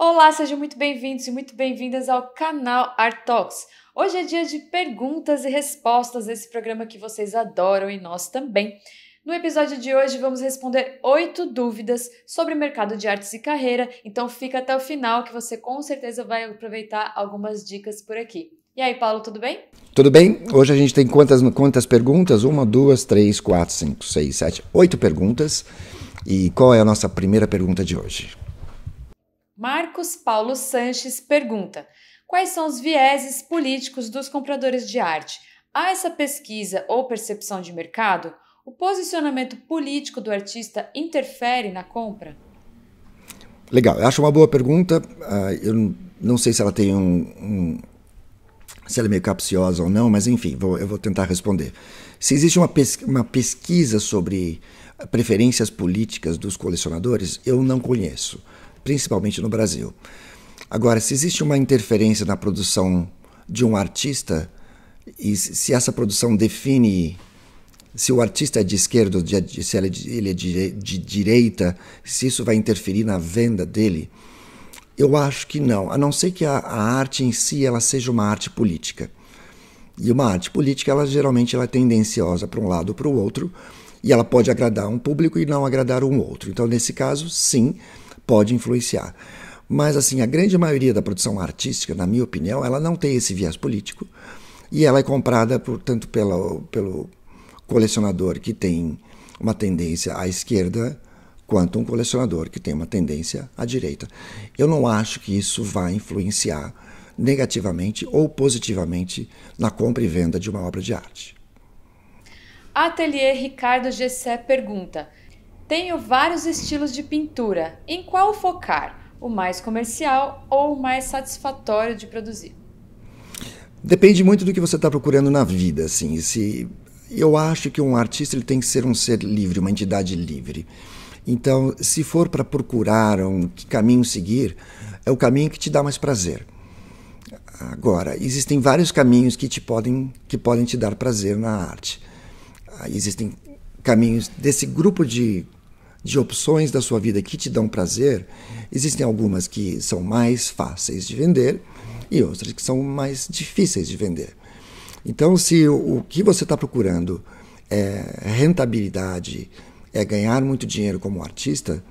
Olá, sejam muito bem-vindos e muito bem-vindas ao canal Art Talks. Hoje é dia de perguntas e respostas, esse programa que vocês adoram e nós também. No episódio de hoje vamos responder oito dúvidas sobre o mercado de artes e carreira, então fica até o final que você com certeza vai aproveitar algumas dicas por aqui. E aí, Paulo, tudo bem? Tudo bem. Hoje a gente tem quantas, quantas perguntas? Uma, duas, três, quatro, cinco, seis, sete, oito perguntas. E qual é a nossa primeira pergunta de hoje? Marcos Paulo Sanches pergunta: quais são os vieses políticos dos compradores de arte? Há essa pesquisa ou percepção de mercado? O posicionamento político do artista interfere na compra? Legal, eu acho uma boa pergunta. Ah, eu não sei se ela tem um, um se ela é meio capciosa ou não, mas enfim, vou, eu vou tentar responder. Se existe uma, uma pesquisa sobre preferências políticas dos colecionadores, eu não conheço principalmente no Brasil. Agora, se existe uma interferência na produção de um artista, e se essa produção define se o artista é de esquerda ou se é ele é de, de direita, se isso vai interferir na venda dele, eu acho que não, a não ser que a, a, arte em si ela seja uma arte política. E uma arte política, ela geralmente ela é tendenciosa para um lado ou para o outro, e ela pode agradar um público e não agradar um outro. Então, nesse caso, sim, pode influenciar. Mas assim, a grande maioria da produção artística, na minha opinião, ela não tem esse viés político e ela é comprada, portanto, pela, pelo colecionador que tem uma tendência à esquerda quanto um colecionador que tem uma tendência à direita. Eu não acho que isso vá influenciar negativamente ou positivamente na compra e venda de uma obra de arte. Atelier Ricardo Gessé pergunta: tenho vários estilos de pintura. Em qual focar? O mais comercial ou o mais satisfatório de produzir? Depende muito do que você está procurando na vida, assim. Se eu acho que um artista ele tem que ser um ser livre, uma entidade livre. Então, se for para procurar um que caminho seguir, é o caminho que te dá mais prazer. Agora, existem vários caminhos que te podem que podem te dar prazer na arte. Existem caminhos desse grupo de de opções da sua vida que te dão prazer, existem algumas que são mais fáceis de vender e outras que são mais difíceis de vender. Então, se o que você está procurando é rentabilidade, é ganhar muito dinheiro como artista,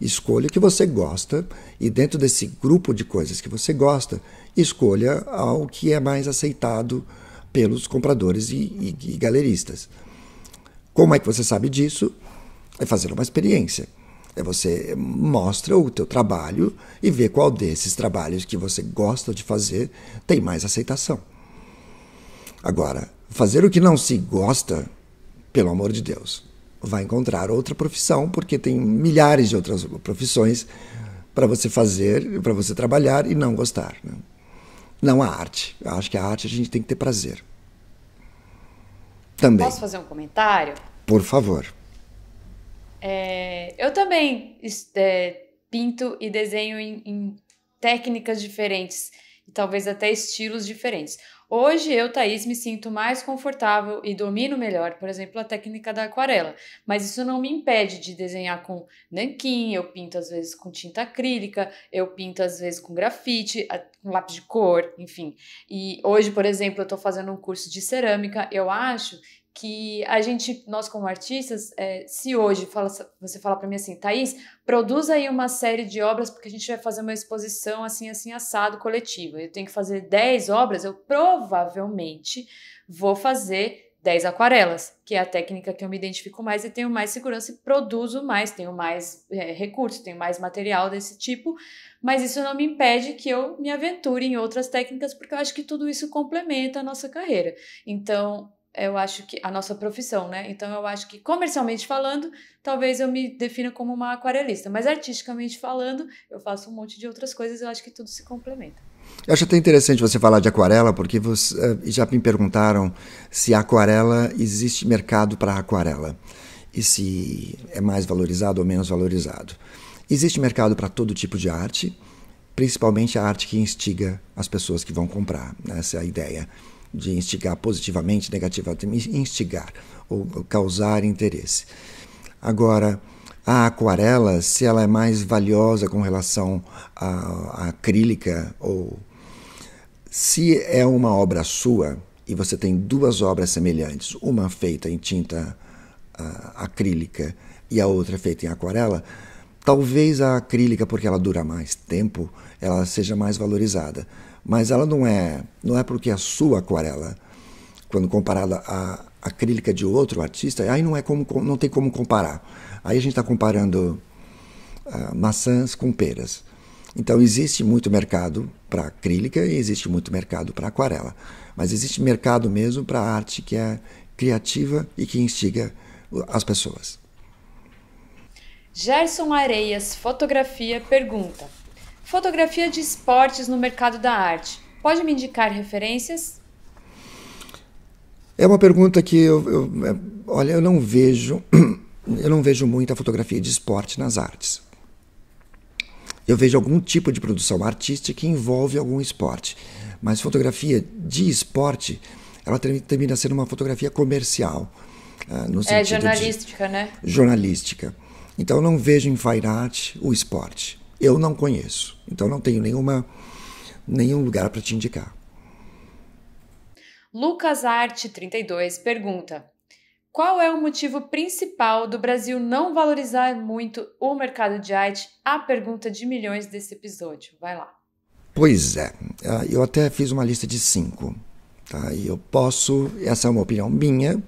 escolha o que você gosta e, dentro desse grupo de coisas que você gosta, escolha o que é mais aceitado pelos compradores e, e, e galeristas. Como é que você sabe disso? é fazer uma experiência. É você mostra o teu trabalho e vê qual desses trabalhos que você gosta de fazer tem mais aceitação. Agora, fazer o que não se gosta, pelo amor de Deus, vai encontrar outra profissão, porque tem milhares de outras profissões para você fazer, para você trabalhar e não gostar. Né? Não a arte. Eu acho que a arte a gente tem que ter prazer. Também. Posso fazer um comentário? Por favor. É, eu também é, pinto e desenho em, em técnicas diferentes e talvez até estilos diferentes. Hoje eu, Thaís, me sinto mais confortável e domino melhor, por exemplo, a técnica da aquarela, mas isso não me impede de desenhar com nanquim, eu pinto às vezes com tinta acrílica, eu pinto às vezes com grafite, com lápis de cor, enfim. E hoje, por exemplo, eu estou fazendo um curso de cerâmica, eu acho que a gente, nós como artistas, é, se hoje fala, você fala para mim assim, Thaís, produza aí uma série de obras porque a gente vai fazer uma exposição assim, assim, assado, coletiva. Eu tenho que fazer 10 obras, eu provavelmente vou fazer 10 aquarelas, que é a técnica que eu me identifico mais e tenho mais segurança e produzo mais, tenho mais é, recursos, tenho mais material desse tipo, mas isso não me impede que eu me aventure em outras técnicas, porque eu acho que tudo isso complementa a nossa carreira. Então, eu acho que a nossa profissão, né? Então eu acho que comercialmente falando, talvez eu me defina como uma aquarelista, mas artisticamente falando, eu faço um monte de outras coisas, eu acho que tudo se complementa. Eu acho até interessante você falar de aquarela, porque você, eh, já me perguntaram se aquarela existe mercado para aquarela e se é mais valorizado ou menos valorizado. Existe mercado para todo tipo de arte, principalmente a arte que instiga as pessoas que vão comprar, né? essa é a ideia de instigar positivamente, negativamente, instigar ou, causar interesse. Agora, a aquarela, se ela é mais valiosa com relação à, acrílica ou se é uma obra sua e você tem duas obras semelhantes, uma feita em tinta uh, acrílica e a outra feita em aquarela, Talvez a acrílica, porque ela dura mais tempo, ela seja mais valorizada. Mas ela não é, não é porque a sua aquarela, quando comparada à acrílica de outro artista, aí não é como não tem como comparar. Aí a gente está comparando uh, maçãs com peras. Então existe muito mercado para acrílica e existe muito mercado para aquarela, mas existe mercado mesmo para arte que é criativa e que instiga as pessoas. Gerson Areias, fotografia, pergunta: Fotografia de esportes no mercado da arte. Pode me indicar referências? É uma pergunta que eu, eu é, olha, eu não vejo, eu não vejo muita fotografia de esporte nas artes. Eu vejo algum tipo de produção artística que envolve algum esporte, mas fotografia de esporte, ela termina sendo uma fotografia comercial. Uh, no é jornalística, né? Jornalística. Então não vejo em art o esporte. Eu não conheço. Então não tenho nenhuma, nenhum lugar para te indicar. Lucas Arte 32 pergunta: Qual é o motivo principal do Brasil não valorizar muito o mercado de arte? A pergunta de milhões desse episódio. Vai lá. Pois é, ah, eu até fiz uma lista de cinco. Tá? E eu posso, essa é uma opinião minha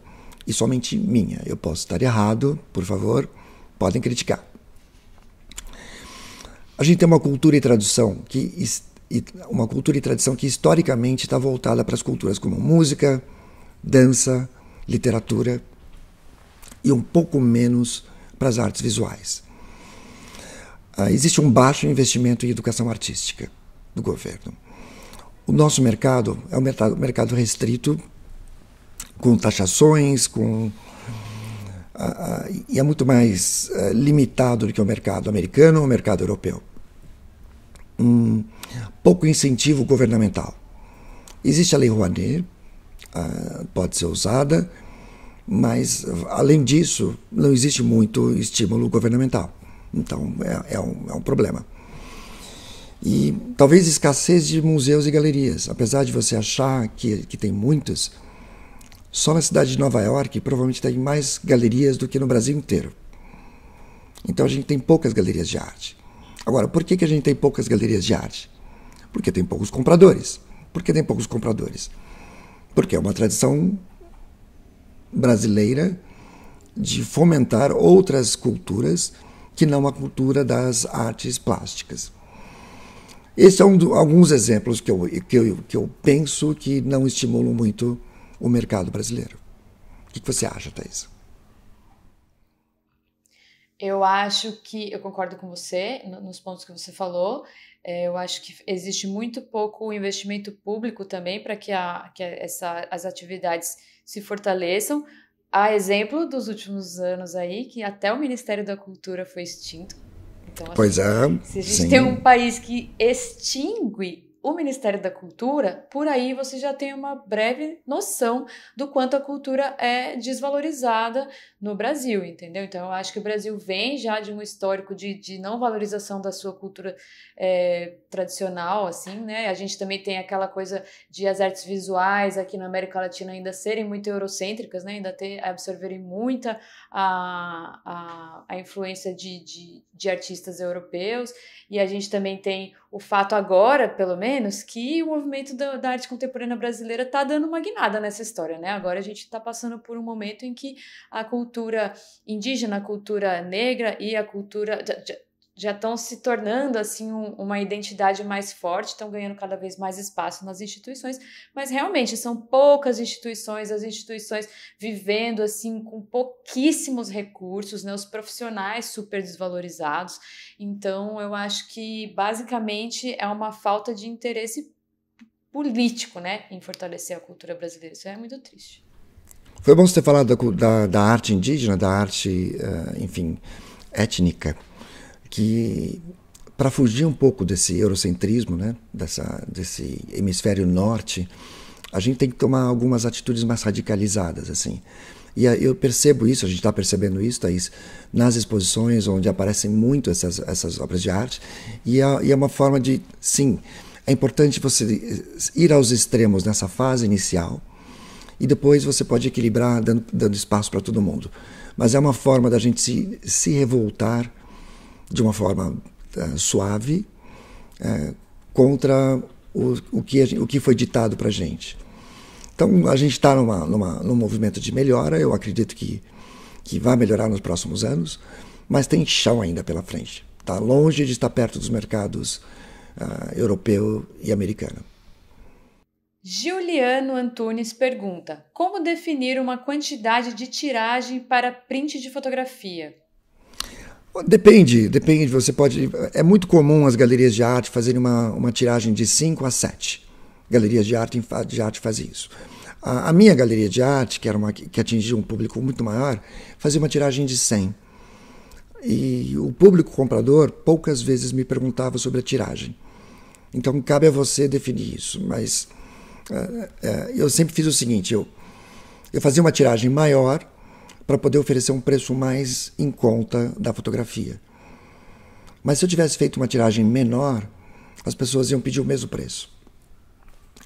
e somente minha. Eu posso estar errado, por favor podem criticar. A gente tem uma cultura e tradução que uma cultura e tradição que historicamente está voltada para as culturas como música, dança, literatura e um pouco menos para as artes visuais. Ah, existe um baixo investimento em educação artística do governo. O nosso mercado é um mercado restrito, com taxações, com e é muito mais eh, limitado do que o mercado americano ou o mercado europeu. Um, pouco incentivo governamental. Existe a Lei Rouanet, ah, pode ser usada, mas, além disso, não existe muito estímulo governamental. Então, é, é, um, é um problema. E talvez escassez de museus e galerias. Apesar de você achar que, que tem muitos, só na cidade de Nova York provavelmente tem mais galerias do que no Brasil inteiro. Então a gente tem poucas galerias de arte. Agora, por que, que a gente tem poucas galerias de arte? Porque tem poucos compradores. Por que tem poucos compradores? Porque é uma tradição brasileira de fomentar outras culturas que não a cultura das artes plásticas. Esses são é alguns exemplos que eu, que, eu, que eu penso que não estimulam muito o mercado brasileiro. O que, você acha, Thais? Eu acho que eu concordo com você nos pontos que você falou. É, eu acho que existe muito pouco investimento público também para que, a, que essa, as atividades se fortaleçam. A exemplo dos últimos anos aí, que até o Ministério da Cultura foi extinto. Então, assim, pois assim, é. Se a gente sim. tem um país que extingue o Ministério da Cultura, por aí você já tem uma breve noção do quanto a cultura é desvalorizada no Brasil, entendeu? Então eu acho que o Brasil vem já de um histórico de, de não valorização da sua cultura é, tradicional, assim, né? A gente também tem aquela coisa de as artes visuais aqui na América Latina ainda serem muito eurocêntricas, né? Ainda ter, absorverem muita a, a, a influência de, de, de artistas europeus. E a gente também tem o fato agora, pelo menos, que o movimento da, da arte contemporânea brasileira está dando uma guinada nessa história, né? Agora a gente está passando por um momento em que a cultura cultura indígena, a cultura negra e a cultura já, estão se tornando assim um, uma identidade mais forte, estão ganhando cada vez mais espaço nas instituições, mas realmente são poucas instituições, as instituições vivendo assim com pouquíssimos recursos, né, os profissionais super desvalorizados. Então, eu acho que basicamente é uma falta de interesse político, né, em fortalecer a cultura brasileira. Isso é muito triste. Foi bom você ter falado da, da, da arte indígena, da arte, uh, enfim, étnica, que para fugir um pouco desse eurocentrismo, né, dessa, desse hemisfério norte, a gente tem que tomar algumas atitudes mais radicalizadas, assim. E eu percebo isso, a gente está percebendo isso, Thaís, nas exposições onde aparecem muito essas, essas obras de arte. E é, e é, uma forma de, sim, é importante você eh, ir aos extremos nessa fase inicial, e depois você pode equilibrar dando, dando espaço para todo mundo. Mas é uma forma da gente se, se revoltar de uma forma uh, suave uh, contra o, o, que gente, o que foi ditado para a gente. Então a gente está numa, numa, num movimento de melhora, eu acredito que, que vai melhorar nos próximos anos, mas tem chão ainda pela frente. Está longe de estar perto dos mercados uh, europeu e americano. Juliano Antunes pergunta: Como definir uma quantidade de tiragem para print de fotografia? Depende, depende. Você pode. É muito comum as galerias de arte fazerem uma, uma tiragem de 5 a 7. Galerias de arte, de arte fazem isso. A, a, minha galeria de arte, que, era uma, que atingia um público muito maior, fazia uma tiragem de 100. E o público comprador poucas vezes me perguntava sobre a tiragem. Então cabe a você definir isso, mas é, é, eu sempre fiz o seguinte: eu, eu fazia uma tiragem maior para poder oferecer um preço mais em conta da fotografia. Mas se eu tivesse feito uma tiragem menor, as pessoas iam pedir o mesmo preço.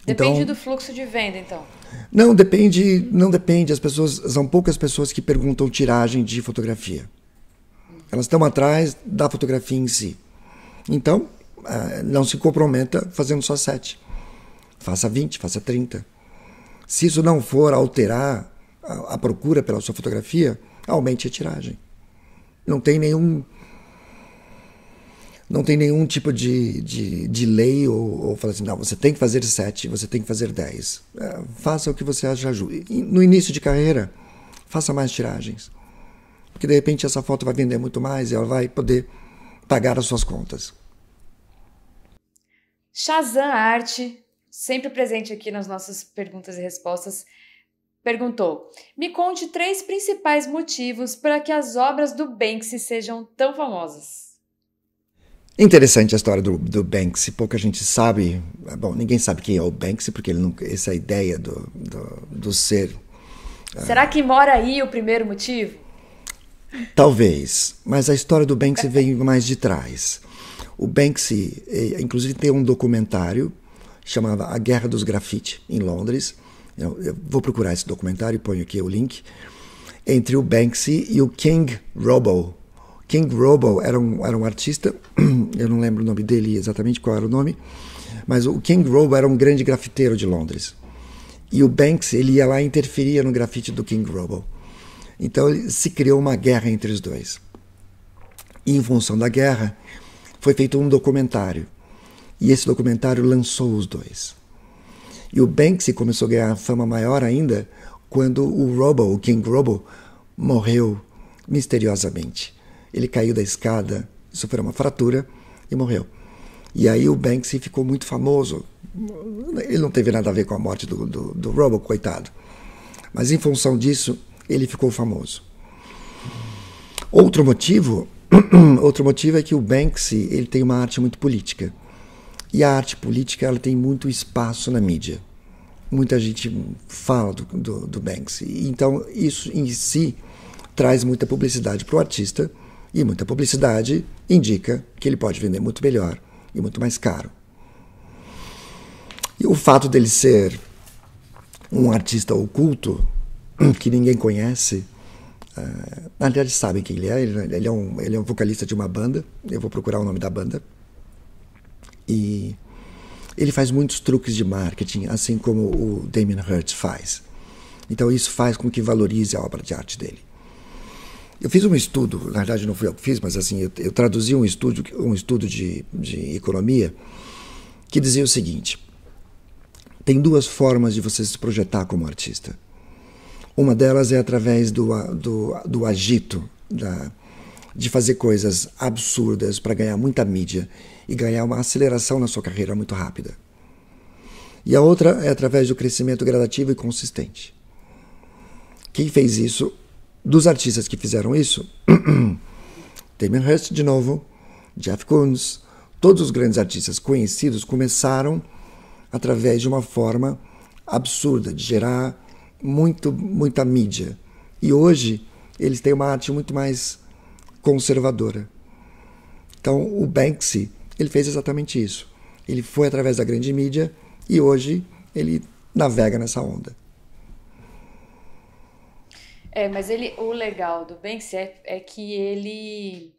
Depende então, do fluxo de venda, então. Não depende, não depende. As pessoas são poucas pessoas que perguntam tiragem de fotografia. Elas estão atrás da fotografia em si. Então, é, não se comprometa fazendo só sete faça 20, faça 30. Se isso não for alterar a, a procura pela sua fotografia, aumente a tiragem. Não tem nenhum não tem nenhum tipo de, de, de lei ou, ou assim, não, você tem que fazer sete, você tem que fazer dez. É, faça o que você acha justo. No início de carreira, faça mais tiragens. Porque de repente essa foto vai vender muito mais e ela vai poder pagar as suas contas. Shazam Arte sempre presente aqui nas nossas perguntas e respostas, perguntou: Me conte três principais motivos para que as obras do Banksy sejam tão famosas. Interessante a história do, do Banksy. Pouca gente sabe. É bom, ninguém sabe quem é o Banksy, porque ele não, essa é ideia do, do, do ser. Será uh... que mora aí o primeiro motivo? Talvez, mas a história do Banksy vem mais de trás. O Banksy, eh, inclusive, tem um documentário chamava A Guerra dos Grafite, em Londres. Eu, eu vou procurar esse documentário e ponho aqui o link. Entre o Banksy e o King Robo. King Robo era um, era um artista, eu não lembro o nome dele exatamente qual era o nome, mas o King Robo era um grande grafiteiro de Londres. E o Banksy, ele ia lá e interferia no grafite do King Robo. Então se criou uma guerra entre os dois. E em função da guerra, foi feito um documentário e esse documentário lançou os dois. E o Banksy começou a ganhar fama maior ainda quando o Robo, o King Robo, morreu misteriosamente. Ele caiu da escada, sofreu uma fratura e morreu. E aí o Banksy ficou muito famoso. Ele não teve nada a ver com a morte do, do, do Robo, coitado. Mas em função disso, ele ficou famoso. Outro motivo, outro motivo é que o Banksy ele tem uma arte muito política. E a arte política ela tem muito espaço na mídia. Muita gente fala do, do, do Banksy. Então, isso em si traz muita publicidade para o artista e muita publicidade indica que ele pode vender muito melhor e muito mais caro. E o fato dele ser um artista oculto, que ninguém conhece, uh, eh, aliás, sabem quem ele é, ele, ele, é um, ele é um vocalista de uma banda, eu vou procurar o nome da banda, e ele faz muitos truques de marketing, assim como o Damien Hirst faz. Então isso faz com que valorize a obra de arte dele. Eu fiz um estudo, na verdade não fui eu que fiz, mas assim, eu, eu traduzi um estudo, um estudo de, de economia que dizia o seguinte: tem duas formas de você se projetar como artista. Uma delas é através do, do, do agito, da, de fazer coisas absurdas para ganhar muita mídia e ganhar uma aceleração na sua carreira muito rápida. E a outra é através do crescimento gradativo e consistente. Quem fez isso, dos artistas que fizeram isso, Damien Hirst de novo, Jeff Koons, todos os grandes artistas conhecidos começaram através de uma forma absurda de gerar muito muita mídia. E hoje eles têm uma arte muito mais conservadora. Então, o Banksy, ele fez exatamente isso. Ele foi através da grande mídia e hoje ele navega nessa onda. É, mas ele, o legal do Banksy é, é que ele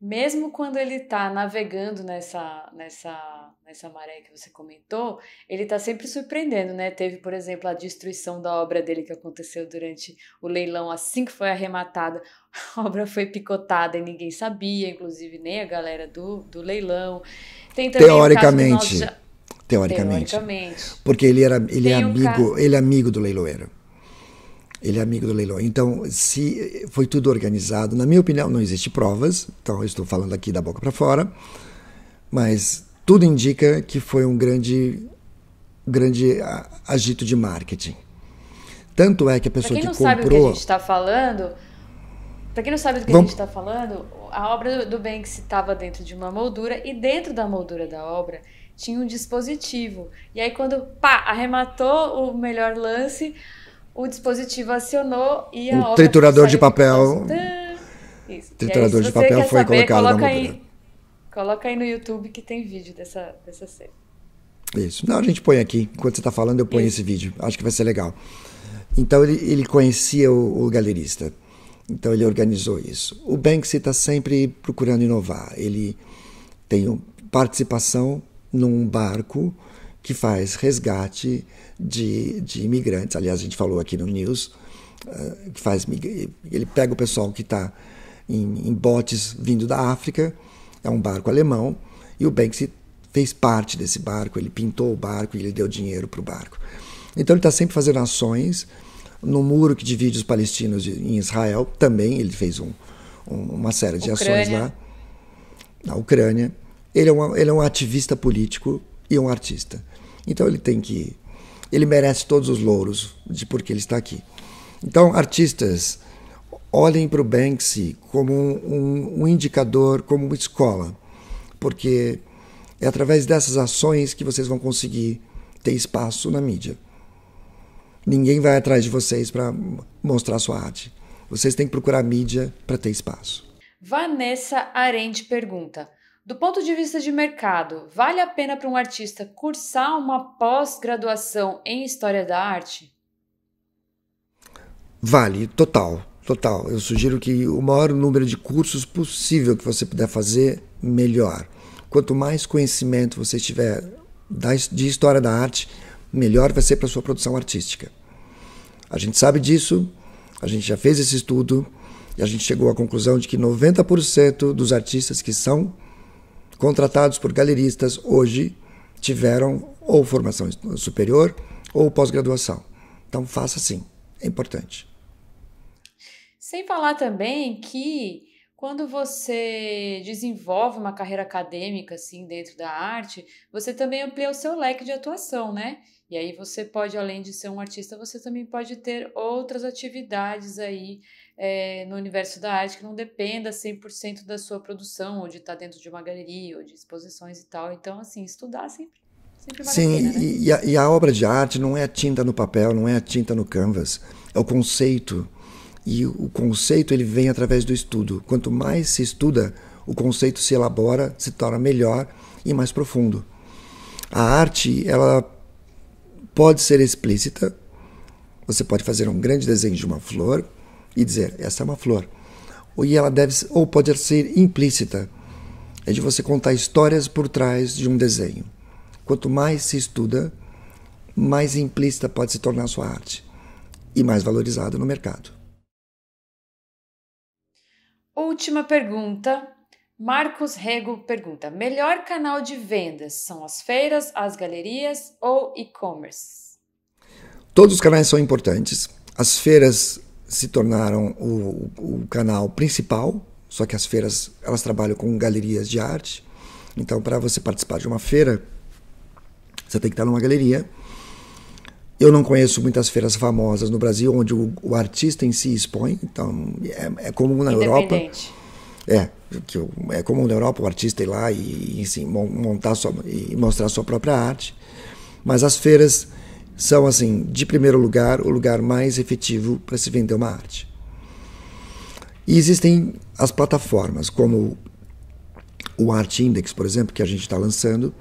mesmo quando ele está navegando nessa, nessa, nessa maré que você comentou, ele está sempre surpreendendo, né? Teve, por exemplo, a destruição da obra dele que aconteceu durante o leilão, assim que foi arrematada, a obra foi picotada e ninguém sabia, inclusive nem a galera do, do leilão. Tem teoricamente, teoricamente. Teoricamente. Porque ele era ele é amigo, um ca... ele é amigo do leiloeiro. Ele é amigo do leilão. Então, se foi tudo organizado, na minha opinião, não existe provas. Então, eu estou falando aqui da boca para fora, mas tudo indica que foi um grande, grande agito de marketing. Tanto é que a pessoa que comprou. Para quem não sabe o que a gente está falando, para quem não sabe do que Vamos... a gente está falando, a obra do Banks estava dentro de uma moldura e dentro da moldura da obra tinha um dispositivo. E aí quando pá, arrematou o melhor lance, o dispositivo acionou e a o triturador de papel. É isso. Triturador aí, de papel foi saber, colocado coloca na aí, Coloca aí no YouTube que tem vídeo dessa, dessa cena. Isso. Não, a gente põe aqui. Enquanto você está falando, eu ponho esse vídeo. Acho que vai ser legal. Então ele, ele conhecia o, o galerista. Então ele organizou isso. O Banksy está sempre procurando inovar. Ele tem participação num barco que faz resgate de, de imigrantes. Aliás, a gente falou aqui no News, eh, que faz, ele pega o pessoal que está em, em botes vindo da África, é um barco alemão, e o Banksy fez parte desse barco, ele pintou o barco e ele deu dinheiro para o barco. Então ele está sempre fazendo ações. No muro que divide os palestinos em Israel, também ele fez um, um, uma série de Ucrânia. ações lá. Na Ucrânia. Ele é, um, ele é um ativista político e um artista. Então ele tem que ele merece todos os louros de porque ele está aqui. Então, artistas, olhem para o Banksy como um, um, indicador, como uma escola, porque é através dessas ações que vocês vão conseguir ter espaço na mídia. Ninguém vai atrás de vocês para mostrar sua arte. Vocês têm que procurar mídia para ter espaço. Vanessa Arendt pergunta: do ponto de vista de mercado, vale a pena para um artista cursar uma pós-graduação em História da Arte? Vale, total, total. Eu sugiro que o maior número de cursos possível que você puder fazer, melhor. Quanto mais conhecimento você tiver de história da arte, melhor vai ser para sua produção artística. A gente sabe disso, a gente já fez esse estudo e a gente chegou à conclusão de que 90% dos artistas que são contratados por galeristas hoje tiveram ou formação superior ou pós-graduação. Então faça sim, é importante. Sem falar também que quando você desenvolve uma carreira acadêmica assim dentro da arte, você também amplia o seu leque de atuação, né? E aí você pode, além de ser um artista, você também pode ter outras atividades aí é, no universo da arte que não dependa 100% da sua produção, ou de estar tá dentro de uma galeria, ou de exposições e tal. Então, assim, estudar sempre. sempre vale Sim, pena, né? e, a, e a obra de arte não é a tinta no papel, não é a tinta no canvas, é o conceito. E o conceito ele vem através do estudo. Quanto mais se estuda, o conceito se elabora, se torna melhor e mais profundo. A arte, ela pode ser explícita. Você pode fazer um grande desenho de uma flor, e dizer: essa é uma flor. E ela deve ou pode ser implícita, é de você contar histórias por trás de um desenho. Quanto mais se estuda, mais implícita pode se tornar a sua arte e mais valorizada no mercado. Última pergunta. Marcos Rego pergunta: melhor canal de vendas são as feiras, as galerias ou e-commerce? Todos os canais são importantes. As feiras se tornaram o, o, canal principal, só que as feiras elas trabalham com galerias de arte. Então, para você participar de uma feira, você tem que estar tá numa galeria. Eu não conheço muitas feiras famosas no Brasil onde o, o artista em si expõe, então é, é comum na Europa. É, que é comum na Europa o artista ir lá e, e assim, montar sua, e mostrar sua própria arte. Mas as feiras são, assim, de primeiro lugar, o lugar mais efetivo para se vender uma arte. E existem as plataformas, como o Art Index, por exemplo, que a gente está lançando,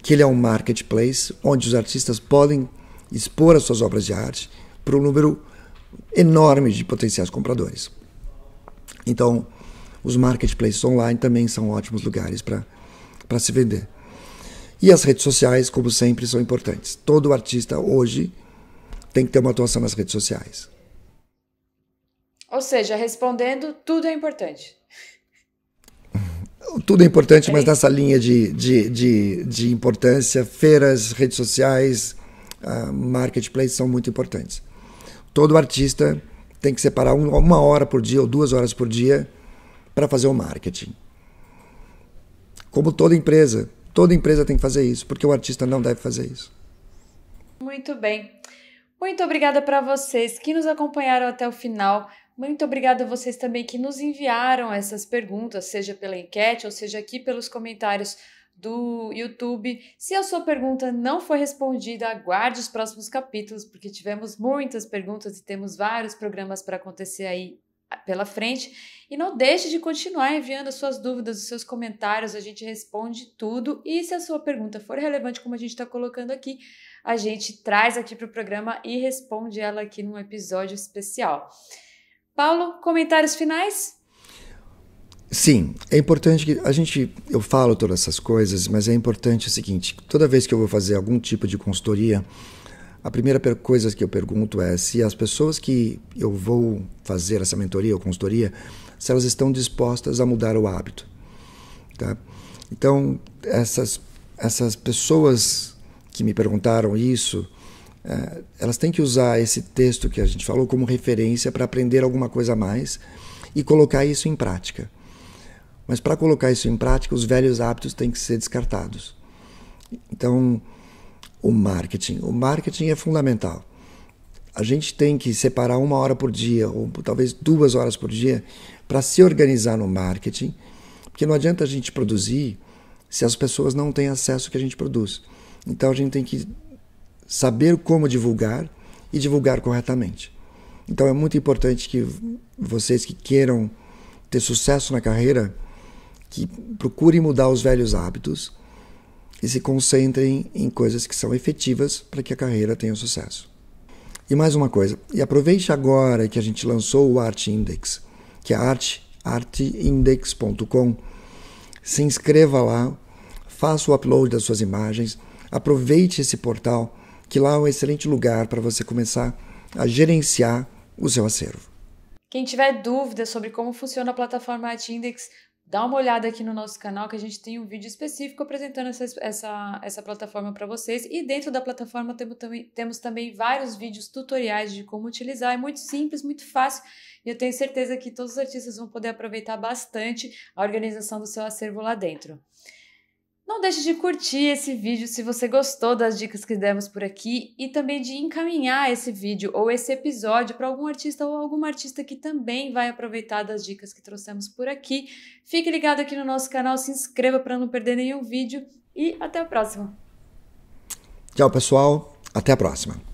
que ele é um marketplace onde os artistas podem expor as suas obras de arte para um número enorme de potenciais compradores. Então, os marketplaces online também são ótimos lugares para se vender. E as redes sociais, como sempre, são importantes. Todo artista hoje tem que ter uma atuação nas redes sociais. Ou seja, respondendo, tudo é importante. Tudo é importante, mas é. nessa linha de, de, de, de importância, feiras, redes sociais, uh, ah, marketplace são muito importantes. Todo artista tem que separar uma hora por dia ou duas horas por dia para fazer o marketing. Como toda empresa, Toda empresa tem que fazer isso, porque o artista não deve fazer isso. Muito bem. Muito obrigada para vocês que nos acompanharam até o final. Muito obrigada a vocês também que nos enviaram essas perguntas, seja pela enquete ou seja aqui pelos comentários do YouTube. Se a sua pergunta não foi respondida, aguarde os próximos capítulos, porque tivemos muitas perguntas e temos vários programas para acontecer aí pela frente. E não deixe de continuar enviando as suas dúvidas, os seus comentários, a gente responde tudo. E se a sua pergunta for relevante, como a gente está colocando aqui, a gente traz aqui para o programa e responde ela aqui num episódio especial. Paulo, comentários finais? Sim, é importante que a gente. Eu falo todas essas coisas, mas é importante o seguinte: toda vez que eu vou fazer algum tipo de consultoria, a primeira coisa que eu pergunto é se as pessoas que eu vou fazer essa mentoria ou consultoria, se elas estão dispostas a mudar o hábito. Tá? Então, essas, essas pessoas que me perguntaram isso, é, elas têm que usar esse texto que a gente falou como referência para aprender alguma coisa a mais e colocar isso em prática. Mas para colocar isso em prática, os velhos hábitos têm que ser descartados. Então, o marketing. O marketing é fundamental. A gente tem que separar uma hora por dia, ou talvez duas horas por dia, para se organizar no marketing, porque não adianta a gente produzir se as pessoas não têm acesso ao que a gente produz. Então a gente tem que saber como divulgar e divulgar corretamente. Então é muito importante que vocês que queiram ter sucesso na carreira, que procurem mudar os velhos hábitos e se concentrem em coisas que são efetivas para que a carreira tenha sucesso. E mais uma coisa, e aproveite agora que a gente lançou o Art Index, que é arte, arteindex.com. Se inscreva lá, faça o upload das suas imagens, aproveite esse portal, que lá é um excelente lugar para você começar a gerenciar o seu acervo. Quem tiver dúvidas sobre como funciona a plataforma Art Index, dá uma olhada aqui no nosso canal que a gente tem um vídeo específico apresentando essa, essa, essa plataforma para vocês. E dentro da plataforma temos também, temos também vários vídeos tutoriais de como utilizar. É muito simples, muito fácil e eu tenho certeza que todos os artistas vão poder aproveitar bastante a organização do seu acervo lá dentro. Não deixe de curtir esse vídeo se você gostou das dicas que demos por aqui e também de encaminhar esse vídeo ou esse episódio para algum artista ou alguma artista que também vai aproveitar das dicas que trouxemos por aqui. Fique ligado aqui no nosso canal, se inscreva para não perder nenhum vídeo e até o próximo. Tchau, pessoal. Até a próxima.